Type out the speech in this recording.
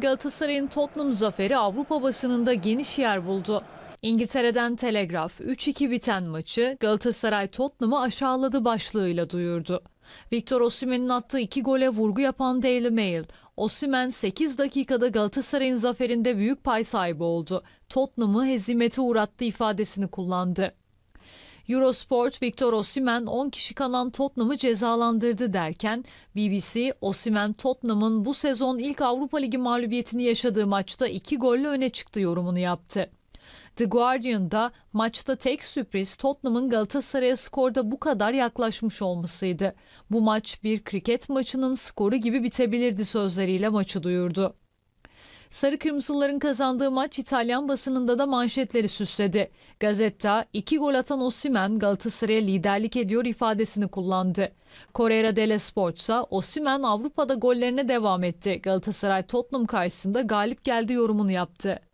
Galatasaray'ın Tottenham zaferi Avrupa basınında geniş yer buldu. İngiltere'den Telegraf 3-2 biten maçı Galatasaray Tottenham'ı aşağıladı başlığıyla duyurdu. Victor Osimhen'in attığı iki gole vurgu yapan Daily Mail, Osimhen 8 dakikada Galatasaray'ın zaferinde büyük pay sahibi oldu. Tottenham'ı hezimete uğrattı ifadesini kullandı. Eurosport Victor Osimen 10 kişi kanan Tottenham'ı cezalandırdı derken BBC Osimen Tottenham'ın bu sezon ilk Avrupa Ligi mağlubiyetini yaşadığı maçta 2 golle öne çıktı yorumunu yaptı. The Guardian'da maçta tek sürpriz Tottenham'ın Galatasaray'a skorda bu kadar yaklaşmış olmasıydı. Bu maç bir kriket maçının skoru gibi bitebilirdi sözleriyle maçı duyurdu. Sarı Kırmızıların kazandığı maç İtalyan basınında da manşetleri süsledi. Gazetta, iki gol atan Osimen Galatasaray'a liderlik ediyor ifadesini kullandı. Corriere Dele Sport ise Osimen Avrupa'da gollerine devam etti. Galatasaray Tottenham karşısında galip geldi yorumunu yaptı.